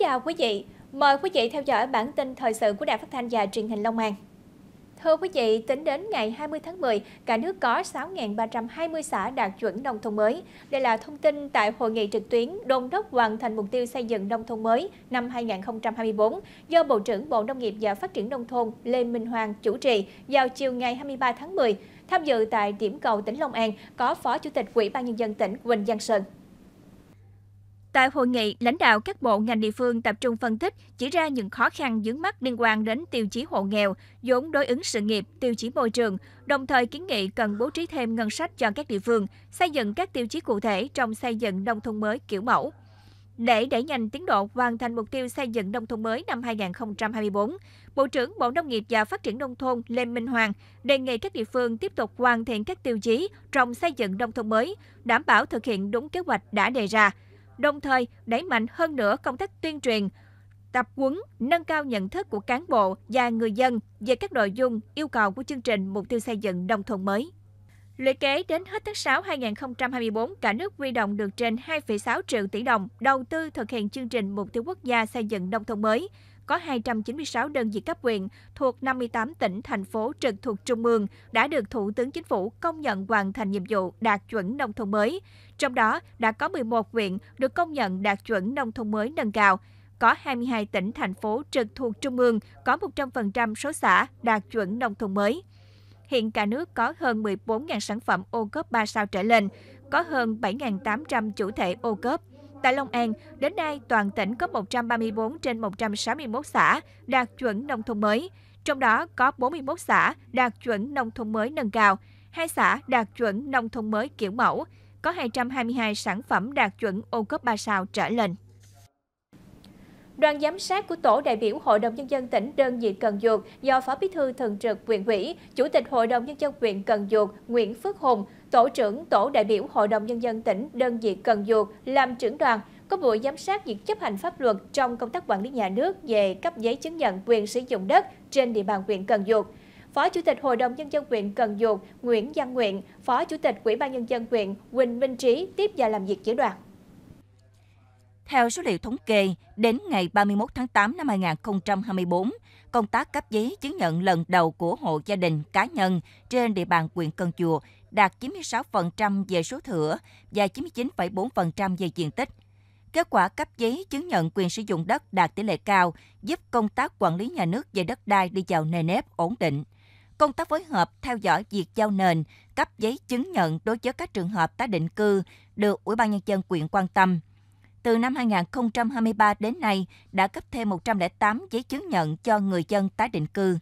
chào quý vị. Mời quý vị theo dõi bản tin thời sự của Đài Phát thanh và Truyền hình Long An. Thưa quý vị, tính đến ngày 20 tháng 10, cả nước có 6.320 xã đạt chuẩn nông thôn mới. Đây là thông tin tại hội nghị trực tuyến đôn đốc hoàn thành mục tiêu xây dựng nông thôn mới năm 2024 do Bộ trưởng Bộ Nông nghiệp và Phát triển Nông thôn Lê Minh Hoàng chủ trì vào chiều ngày 23 tháng 10. Tham dự tại điểm cầu tỉnh Long An có Phó Chủ tịch Ủy ban Nhân dân tỉnh Quỳnh Giang Sơn. Tại hội nghị, lãnh đạo các bộ ngành địa phương tập trung phân tích, chỉ ra những khó khăn dướng mắt liên quan đến tiêu chí hộ nghèo, vốn đối ứng sự nghiệp, tiêu chí môi trường, đồng thời kiến nghị cần bố trí thêm ngân sách cho các địa phương, xây dựng các tiêu chí cụ thể trong xây dựng nông thôn mới kiểu mẫu. Để đẩy nhanh tiến độ hoàn thành mục tiêu xây dựng nông thôn mới năm 2024, Bộ trưởng Bộ Nông nghiệp và Phát triển Nông thôn Lê Minh Hoàng đề nghị các địa phương tiếp tục hoàn thiện các tiêu chí trong xây dựng nông thôn mới, đảm bảo thực hiện đúng kế hoạch đã đề ra – đồng thời đẩy mạnh hơn nữa công tác tuyên truyền, tập huấn, nâng cao nhận thức của cán bộ và người dân về các nội dung yêu cầu của chương trình Mục tiêu xây dựng nông thôn mới. Lũy kế đến hết tháng 6 2024, cả nước huy động được trên 2,6 triệu tỷ đồng đầu tư thực hiện chương trình Mục tiêu quốc gia xây dựng nông thôn mới, có 296 đơn vị cấp huyện thuộc 58 tỉnh, thành phố trực thuộc Trung ương đã được Thủ tướng Chính phủ công nhận hoàn thành nhiệm vụ đạt chuẩn nông thôn mới. Trong đó, đã có 11 huyện được công nhận đạt chuẩn nông thôn mới nâng cao, có 22 tỉnh, thành phố trực thuộc Trung ương có 100% số xã đạt chuẩn nông thôn mới. Hiện cả nước có hơn 14.000 sản phẩm ô cốp 3 sao trở lên, có hơn 7.800 chủ thể ô cốp, Tại Long An, đến nay toàn tỉnh có 134 trên 161 xã đạt chuẩn nông thôn mới, trong đó có 41 xã đạt chuẩn nông thôn mới nâng cao, 2 xã đạt chuẩn nông thôn mới kiểu mẫu, có 222 sản phẩm đạt chuẩn ô cấp 3 sao trở lên. Đoàn giám sát của Tổ đại biểu Hội đồng Nhân dân tỉnh đơn vị Cần Duột do Phó Bí thư Thường trực huyện ủy, Chủ tịch Hội đồng Nhân dân huyện Cần Duột Nguyễn Phước Hùng Tổ trưởng Tổ đại biểu Hội đồng Nhân dân tỉnh đơn vị Cần Duộc làm trưởng đoàn có buổi giám sát việc chấp hành pháp luật trong công tác quản lý nhà nước về cấp giấy chứng nhận quyền sử dụng đất trên địa bàn huyện Cần Duộc. Phó Chủ tịch Hội đồng Nhân dân huyện Cần Duộc Nguyễn Văn Nguyện, Phó Chủ tịch Ủy ban Nhân dân huyện Quỳnh Minh Trí tiếp và làm việc với đoàn. Theo số liệu thống kê, đến ngày 31 tháng 8 năm 2024, công tác cấp giấy chứng nhận lần đầu của hộ gia đình cá nhân trên địa bàn huyện Cần Duộc đạt 96% về số thửa và 99,4% về diện tích. Kết quả cấp giấy chứng nhận quyền sử dụng đất đạt tỷ lệ cao, giúp công tác quản lý nhà nước về đất đai đi vào nề nếp ổn định. Công tác phối hợp theo dõi việc giao nền, cấp giấy chứng nhận đối với các trường hợp tái định cư được Ủy ban nhân dân quyện quan tâm. Từ năm 2023 đến nay đã cấp thêm 108 giấy chứng nhận cho người dân tái định cư.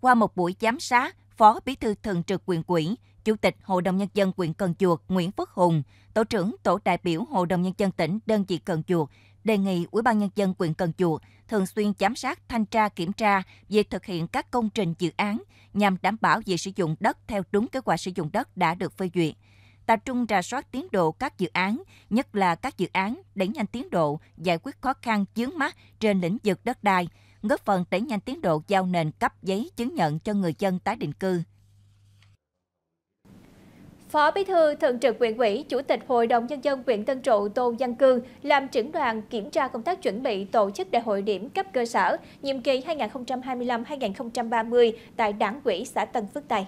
Qua một buổi giám sát, Phó Bí thư Thường trực quyền quỹ, Chủ tịch Hội đồng Nhân dân huyện Cần Chuột Nguyễn Phước Hùng, Tổ trưởng Tổ đại biểu Hội đồng Nhân dân tỉnh đơn vị Cần Chuột đề nghị Ủy ban Nhân dân huyện Cần Chuột thường xuyên giám sát, thanh tra, kiểm tra việc thực hiện các công trình dự án nhằm đảm bảo việc sử dụng đất theo đúng kế hoạch sử dụng đất đã được phê duyệt tập trung rà soát tiến độ các dự án, nhất là các dự án đẩy nhanh tiến độ, giải quyết khó khăn chướng mắt trên lĩnh vực đất đai, góp phần đẩy nhanh tiến độ giao nền cấp giấy chứng nhận cho người dân tái định cư. Phó Bí thư Thường trực huyện ủy, Chủ tịch Hội đồng Nhân dân huyện Tân Trụ Tô Văn Cương làm trưởng đoàn kiểm tra công tác chuẩn bị tổ chức đại hội điểm cấp cơ sở nhiệm kỳ 2025-2030 tại Đảng ủy xã Tân Phước Tây.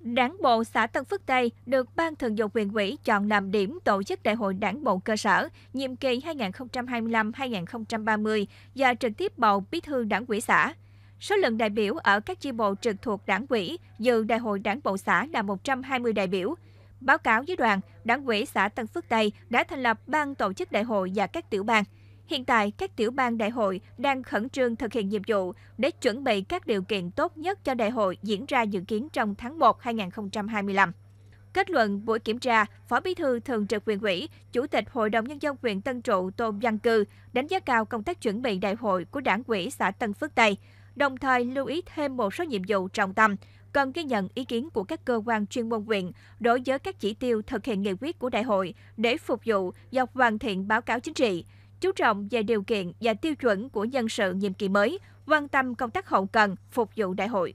Đảng bộ xã Tân Phước Tây được Ban Thường vụ huyện ủy chọn làm điểm tổ chức đại hội đảng bộ cơ sở nhiệm kỳ 2025-2030 và trực tiếp bầu bí thư đảng ủy xã. Số lượng đại biểu ở các chi bộ trực thuộc đảng quỹ dự đại hội đảng bộ xã là 120 đại biểu. Báo cáo với đoàn, đảng quỹ xã Tân Phước Tây đã thành lập ban tổ chức đại hội và các tiểu ban. Hiện tại, các tiểu ban đại hội đang khẩn trương thực hiện nhiệm vụ để chuẩn bị các điều kiện tốt nhất cho đại hội diễn ra dự kiến trong tháng 1 2025. Kết luận buổi kiểm tra, Phó Bí thư Thường trực huyện ủy, Chủ tịch Hội đồng Nhân dân huyện Tân Trụ Tôn Văn Cư đánh giá cao công tác chuẩn bị đại hội của đảng quỹ xã Tân Phước Tây, đồng thời lưu ý thêm một số nhiệm vụ trọng tâm cần ghi nhận ý kiến của các cơ quan chuyên môn huyện đối với các chỉ tiêu thực hiện nghị quyết của đại hội để phục vụ dọc hoàn thiện báo cáo chính trị chú trọng về điều kiện và tiêu chuẩn của nhân sự nhiệm kỳ mới, quan tâm công tác hậu cần phục vụ đại hội.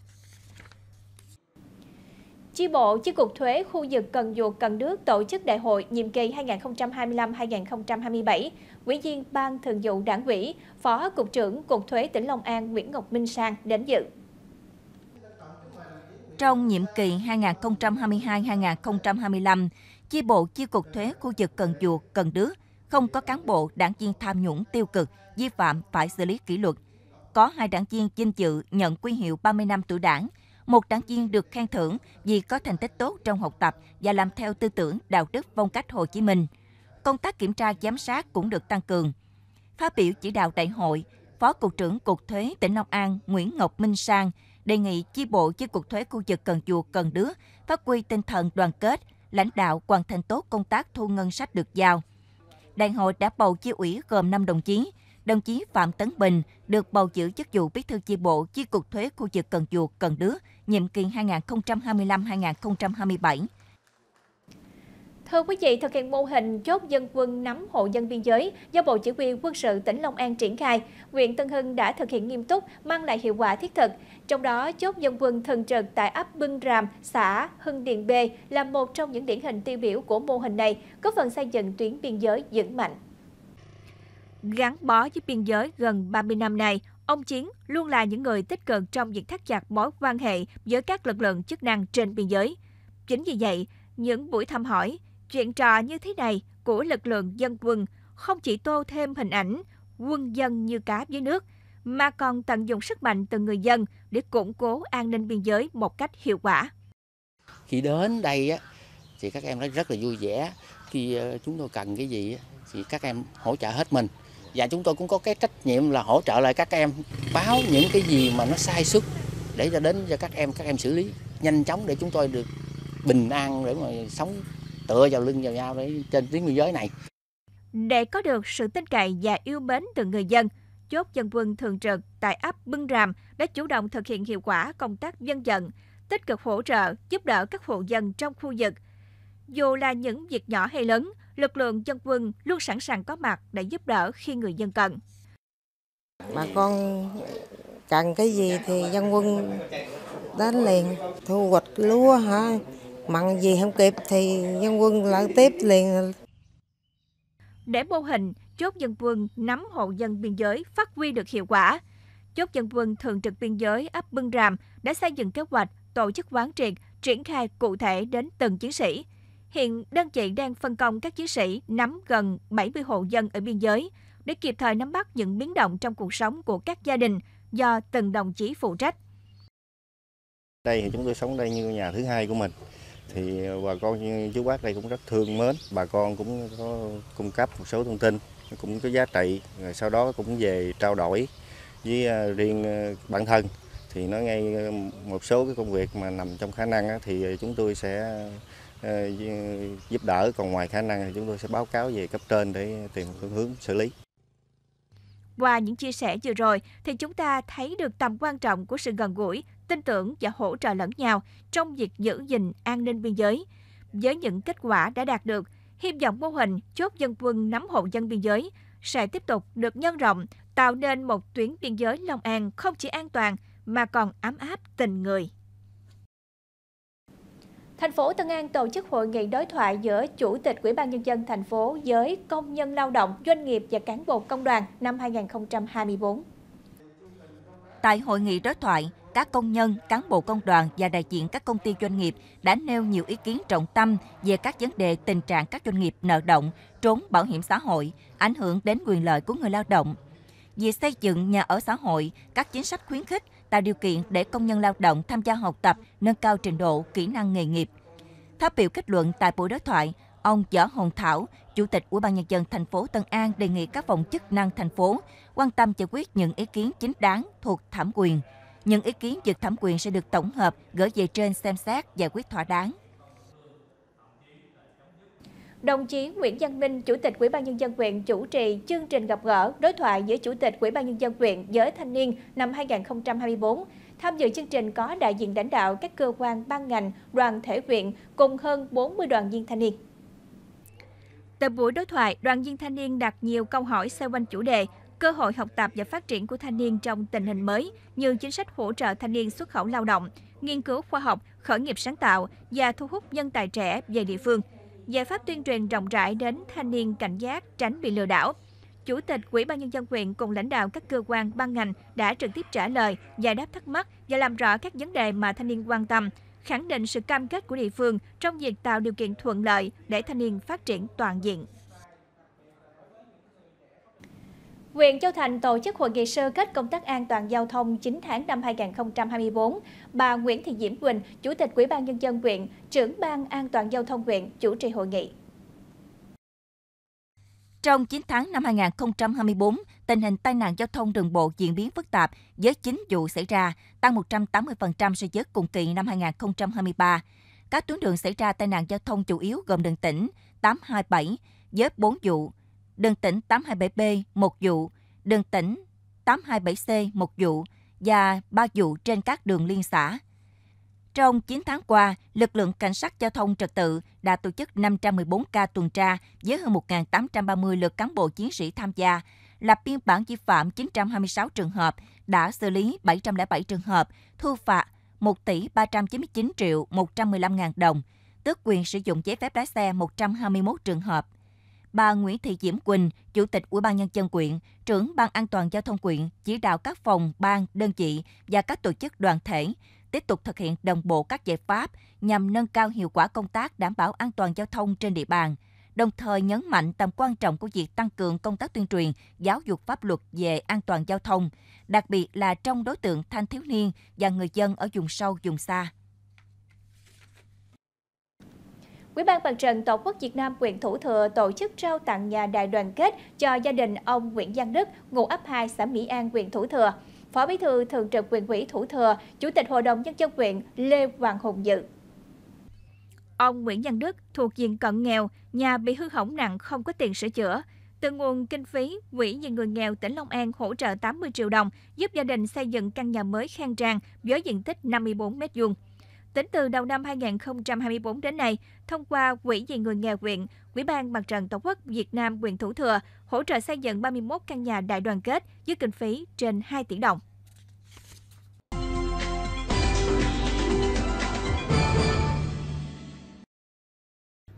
Chi bộ Chi cục thuế khu vực Cần Duộc Cần Đước tổ chức đại hội nhiệm kỳ 2025-2027. Ủy viên Ban Thường vụ Đảng ủy, Phó cục trưởng Cục Thuế tỉnh Long An Nguyễn Ngọc Minh Sang đến dự. Trong nhiệm kỳ 2022-2025, chi bộ chi cục thuế khu vực Cần Duộc, Cần Đước không có cán bộ đảng viên tham nhũng tiêu cực, vi phạm phải xử lý kỷ luật. Có hai đảng viên vinh dự nhận quy hiệu 30 năm tuổi đảng, một đảng viên được khen thưởng vì có thành tích tốt trong học tập và làm theo tư tưởng, đạo đức, phong cách Hồ Chí Minh. Công tác kiểm tra giám sát cũng được tăng cường. Phát biểu chỉ đạo đại hội, Phó Cục trưởng Cục Thuế tỉnh Long An Nguyễn Ngọc Minh Sang đề nghị chi bộ chi cục thuế khu vực Cần Duộc, Cần Đứa phát huy tinh thần đoàn kết, lãnh đạo hoàn thành tốt công tác thu ngân sách được giao. Đại hội đã bầu chi ủy gồm 5 đồng chí, đồng chí Phạm Tấn Bình được bầu giữ chức vụ bí thư chi bộ chi cục thuế khu vực Cần Duộc, Cần Đứa, nhiệm kỳ 2025-2027. Thưa quý vị, thực hiện mô hình chốt dân quân nắm hộ dân biên giới do Bộ Chỉ huy Quân sự tỉnh Long An triển khai, huyện Tân Hưng đã thực hiện nghiêm túc, mang lại hiệu quả thiết thực. Trong đó, chốt dân quân thần trực tại ấp Bưng Ràm, xã Hưng Điền B là một trong những điển hình tiêu biểu của mô hình này, góp phần xây dựng tuyến biên giới vững mạnh. Gắn bó với biên giới gần 30 năm nay, ông Chiến luôn là những người tích cực trong việc thắt chặt mối quan hệ với các lực lượng chức năng trên biên giới. Chính vì vậy, những buổi thăm hỏi, chuyện trò như thế này của lực lượng dân quân không chỉ tô thêm hình ảnh quân dân như cá với nước, mà còn tận dụng sức mạnh từ người dân để củng cố an ninh biên giới một cách hiệu quả. Khi đến đây á, thì các em rất là vui vẻ. Khi ờ, chúng tôi cần cái gì thì các em hỗ trợ hết mình và chúng tôi cũng có cái trách nhiệm là hỗ trợ lại các em báo những cái gì mà nó sai suất để cho đến cho các em các em xử lý nhanh chóng để chúng tôi được bình an để mà sống tựa vào lưng vào nhau để trên tuyến biên giới này. Để có được sự tin cậy và yêu mến từ người dân, chốt dân quân thường trực tại ấp Bưng Ràm đã chủ động thực hiện hiệu quả công tác dân vận, tích cực hỗ trợ, giúp đỡ các hộ dân trong khu vực. Dù là những việc nhỏ hay lớn, lực lượng dân quân luôn sẵn sàng có mặt để giúp đỡ khi người dân cần. Bà con cần cái gì thì dân quân đến liền, thu hoạch lúa hả, mặn gì không kịp thì dân quân lại tiếp liền. Để mô hình chốt dân quân nắm hộ dân biên giới phát huy được hiệu quả, chốt dân quân thường trực biên giới ấp Bưng Ràm đã xây dựng kế hoạch tổ chức quán triệt triển khai cụ thể đến từng chiến sĩ Hiện đơn vị đang phân công các chiến sĩ nắm gần 70 hộ dân ở biên giới để kịp thời nắm bắt những biến động trong cuộc sống của các gia đình do từng đồng chí phụ trách. Đây thì chúng tôi sống đây như nhà thứ hai của mình. Thì bà con chú bác đây cũng rất thương mến, bà con cũng có cung cấp một số thông tin cũng có giá trị rồi sau đó cũng về trao đổi với à, riêng à, bản thân thì nó ngay à, một số cái công việc mà nằm trong khả năng thì chúng tôi sẽ Ờ, giúp đỡ còn ngoài khả năng thì chúng tôi sẽ báo cáo về cấp trên để tìm phương hướng xử lý qua những chia sẻ vừa rồi thì chúng ta thấy được tầm quan trọng của sự gần gũi tin tưởng và hỗ trợ lẫn nhau trong việc giữ gìn an ninh biên giới với những kết quả đã đạt được hy vọng mô hình chốt dân quân nắm hộ dân biên giới sẽ tiếp tục được nhân rộng tạo nên một tuyến biên giới Long An không chỉ an toàn mà còn ấm áp tình người. Thành phố Tân An tổ chức hội nghị đối thoại giữa Chủ tịch Ủy ban Nhân dân thành phố với công nhân lao động, doanh nghiệp và cán bộ công đoàn năm 2024. Tại hội nghị đối thoại, các công nhân, cán bộ công đoàn và đại diện các công ty doanh nghiệp đã nêu nhiều ý kiến trọng tâm về các vấn đề tình trạng các doanh nghiệp nợ động, trốn bảo hiểm xã hội, ảnh hưởng đến quyền lợi của người lao động. Việc xây dựng nhà ở xã hội, các chính sách khuyến khích tạo điều kiện để công nhân lao động tham gia học tập, nâng cao trình độ, kỹ năng nghề nghiệp. Phát biểu kết luận tại buổi đối thoại, ông Võ Hồng Thảo, Chủ tịch Ủy ban nhân dân thành phố Tân An đề nghị các phòng chức năng thành phố quan tâm giải quyết những ý kiến chính đáng thuộc thẩm quyền. Những ý kiến vượt thẩm quyền sẽ được tổng hợp gửi về trên xem xét giải quyết thỏa đáng. Đồng chí Nguyễn Văn Minh, Chủ tịch Ủy ban nhân dân huyện chủ trì chương trình gặp gỡ đối thoại giữa Chủ tịch Ủy ban nhân dân huyện với thanh niên năm 2024. Tham dự chương trình có đại diện lãnh đạo các cơ quan ban ngành, đoàn thể huyện cùng hơn 40 đoàn viên thanh niên. Tại buổi đối thoại, đoàn viên thanh niên đặt nhiều câu hỏi xoay quanh chủ đề cơ hội học tập và phát triển của thanh niên trong tình hình mới như chính sách hỗ trợ thanh niên xuất khẩu lao động, nghiên cứu khoa học, khởi nghiệp sáng tạo và thu hút nhân tài trẻ về địa phương giải pháp tuyên truyền rộng rãi đến thanh niên cảnh giác tránh bị lừa đảo. Chủ tịch Ủy ban nhân dân huyện cùng lãnh đạo các cơ quan ban ngành đã trực tiếp trả lời, giải đáp thắc mắc và làm rõ các vấn đề mà thanh niên quan tâm, khẳng định sự cam kết của địa phương trong việc tạo điều kiện thuận lợi để thanh niên phát triển toàn diện. huyện Châu Thành tổ chức hội nghị sơ kết công tác an toàn giao thông 9 tháng năm 2024. Bà Nguyễn Thị Diễm Quỳnh, Chủ tịch Ủy ban Nhân dân huyện, trưởng ban an toàn giao thông huyện, chủ trì hội nghị. Trong 9 tháng năm 2024, tình hình tai nạn giao thông đường bộ diễn biến phức tạp với 9 vụ xảy ra, tăng 180% so với cùng kỳ năm 2023. Các tuyến đường xảy ra tai nạn giao thông chủ yếu gồm đường tỉnh 827 với 4 vụ, đường tỉnh 827B một vụ, đường tỉnh 827C một vụ và 3 vụ trên các đường liên xã. Trong 9 tháng qua, lực lượng cảnh sát giao thông trật tự đã tổ chức 514 ca tuần tra với hơn 1.830 lượt cán bộ chiến sĩ tham gia, lập biên bản vi phạm 926 trường hợp, đã xử lý 707 trường hợp, thu phạt 1 tỷ 399 triệu 115 ngàn đồng, tước quyền sử dụng giấy phép lái xe 121 trường hợp bà Nguyễn Thị Diễm Quỳnh, Chủ tịch Ủy ban Nhân dân quyện, trưởng Ban an toàn giao thông quyện, chỉ đạo các phòng, ban, đơn vị và các tổ chức đoàn thể tiếp tục thực hiện đồng bộ các giải pháp nhằm nâng cao hiệu quả công tác đảm bảo an toàn giao thông trên địa bàn, đồng thời nhấn mạnh tầm quan trọng của việc tăng cường công tác tuyên truyền, giáo dục pháp luật về an toàn giao thông, đặc biệt là trong đối tượng thanh thiếu niên và người dân ở vùng sâu, vùng xa. Ủy ban Mặt trận Tổ quốc Việt Nam huyện Thủ Thừa tổ chức trao tặng nhà đại đoàn kết cho gia đình ông Nguyễn Giang Đức, ngụ ấp 2 xã Mỹ An, huyện Thủ Thừa. Phó Bí thư Thường trực huyện ủy Thủ Thừa, Chủ tịch Hội đồng Nhân dân huyện Lê Hoàng Hùng dự. Ông Nguyễn Giang Đức thuộc diện cận nghèo, nhà bị hư hỏng nặng không có tiền sửa chữa. Từ nguồn kinh phí, Quỹ vì người nghèo tỉnh Long An hỗ trợ 80 triệu đồng giúp gia đình xây dựng căn nhà mới khang trang với diện tích 54 m2. Tính từ đầu năm 2024 đến nay, thông qua Quỹ vì người nghèo huyện, Quỹ ban Mặt trận Tổ quốc Việt Nam huyện Thủ Thừa hỗ trợ xây dựng 31 căn nhà đại đoàn kết với kinh phí trên 2 tỷ đồng.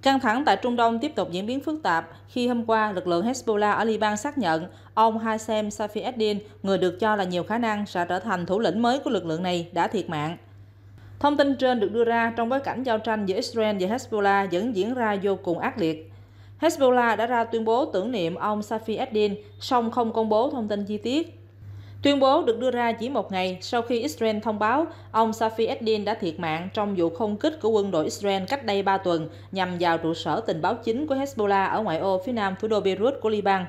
Căng thẳng tại Trung Đông tiếp tục diễn biến phức tạp khi hôm qua lực lượng Hezbollah ở Liban xác nhận ông Hassem Safi Eddin, người được cho là nhiều khả năng sẽ trở thành thủ lĩnh mới của lực lượng này, đã thiệt mạng. Thông tin trên được đưa ra trong bối cảnh giao tranh giữa Israel và Hezbollah vẫn diễn ra vô cùng ác liệt. Hezbollah đã ra tuyên bố tưởng niệm ông Safi Eddin, song không công bố thông tin chi tiết. Tuyên bố được đưa ra chỉ một ngày sau khi Israel thông báo ông Safi Eddin đã thiệt mạng trong vụ không kích của quân đội Israel cách đây 3 tuần nhằm vào trụ sở tình báo chính của Hezbollah ở ngoại ô phía nam thủ đô Beirut của Liban.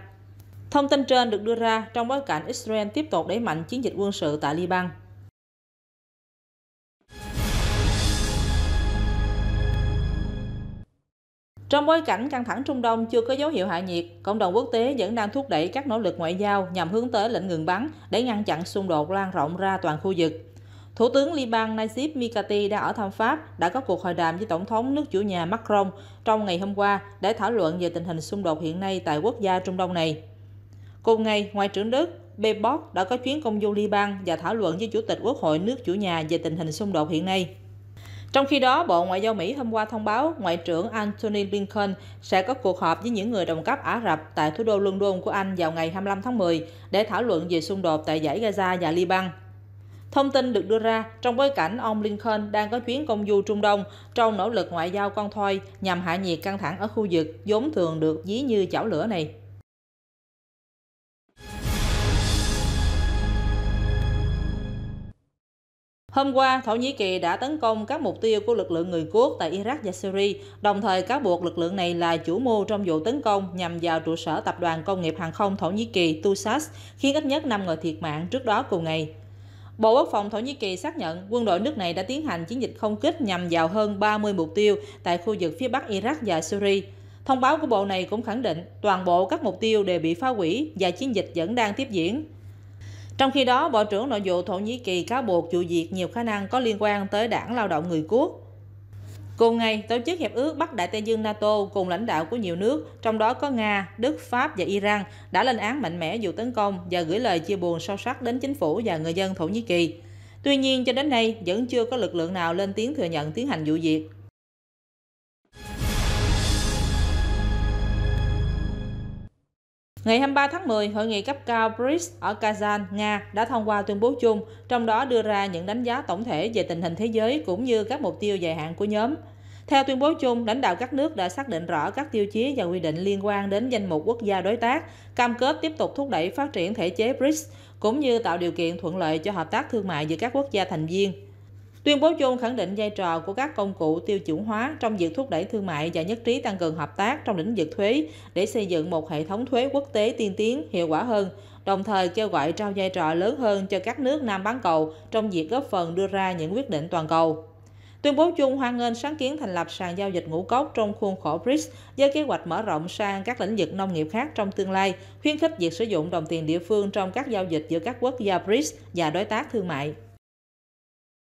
Thông tin trên được đưa ra trong bối cảnh Israel tiếp tục đẩy mạnh chiến dịch quân sự tại Liban. Trong bối cảnh căng thẳng Trung Đông chưa có dấu hiệu hạ nhiệt, cộng đồng quốc tế vẫn đang thúc đẩy các nỗ lực ngoại giao nhằm hướng tới lệnh ngừng bắn để ngăn chặn xung đột lan rộng ra toàn khu vực. Thủ tướng Liban Najib Mikati đang ở thăm Pháp đã có cuộc hội đàm với Tổng thống nước chủ nhà Macron trong ngày hôm qua để thảo luận về tình hình xung đột hiện nay tại quốc gia Trung Đông này. Cùng ngày, Ngoại trưởng Đức Bebock đã có chuyến công du Liban và thảo luận với Chủ tịch Quốc hội nước chủ nhà về tình hình xung đột hiện nay. Trong khi đó, Bộ Ngoại giao Mỹ hôm qua thông báo Ngoại trưởng Antony Blinken sẽ có cuộc họp với những người đồng cấp Ả Rập tại thủ đô London của Anh vào ngày 25 tháng 10 để thảo luận về xung đột tại giải Gaza và Liban. Thông tin được đưa ra trong bối cảnh ông Lincoln đang có chuyến công du Trung Đông trong nỗ lực ngoại giao con thoi nhằm hạ nhiệt căng thẳng ở khu vực vốn thường được ví như chảo lửa này. Hôm qua, Thổ Nhĩ Kỳ đã tấn công các mục tiêu của lực lượng người quốc tại Iraq và Syria, đồng thời cáo buộc lực lượng này là chủ mưu trong vụ tấn công nhằm vào trụ sở Tập đoàn Công nghiệp Hàng không Thổ Nhĩ Kỳ TUSAS, khiến ít nhất 5 người thiệt mạng trước đó cùng ngày. Bộ Quốc phòng Thổ Nhĩ Kỳ xác nhận quân đội nước này đã tiến hành chiến dịch không kích nhằm vào hơn 30 mục tiêu tại khu vực phía bắc Iraq và Syria. Thông báo của bộ này cũng khẳng định toàn bộ các mục tiêu đều bị phá hủy và chiến dịch vẫn đang tiếp diễn. Trong khi đó, Bộ trưởng Nội vụ Thổ Nhĩ Kỳ cáo buộc vụ việc nhiều khả năng có liên quan tới đảng lao động người Quốc. Cùng ngày, Tổ chức Hiệp ước Bắc Đại Tây Dương NATO cùng lãnh đạo của nhiều nước, trong đó có Nga, Đức, Pháp và Iran, đã lên án mạnh mẽ vụ tấn công và gửi lời chia buồn sâu sắc đến chính phủ và người dân Thổ Nhĩ Kỳ. Tuy nhiên, cho đến nay, vẫn chưa có lực lượng nào lên tiếng thừa nhận tiến hành vụ việc. Ngày 23 tháng 10, hội nghị cấp cao BRICS ở Kazan, Nga đã thông qua tuyên bố chung, trong đó đưa ra những đánh giá tổng thể về tình hình thế giới cũng như các mục tiêu dài hạn của nhóm. Theo tuyên bố chung, lãnh đạo các nước đã xác định rõ các tiêu chí và quy định liên quan đến danh mục quốc gia đối tác, cam kết tiếp tục thúc đẩy phát triển thể chế BRICS cũng như tạo điều kiện thuận lợi cho hợp tác thương mại giữa các quốc gia thành viên Tuyên bố chung khẳng định vai trò của các công cụ tiêu chuẩn hóa trong việc thúc đẩy thương mại và nhất trí tăng cường hợp tác trong lĩnh vực thuế để xây dựng một hệ thống thuế quốc tế tiên tiến, hiệu quả hơn, đồng thời kêu gọi trao vai trò lớn hơn cho các nước Nam bán cầu trong việc góp phần đưa ra những quyết định toàn cầu. Tuyên bố chung hoan nghênh sáng kiến thành lập sàn giao dịch ngũ cốc trong khuôn khổ BRICS với kế hoạch mở rộng sang các lĩnh vực nông nghiệp khác trong tương lai, khuyến khích việc sử dụng đồng tiền địa phương trong các giao dịch giữa các quốc gia BRICS và đối tác thương mại.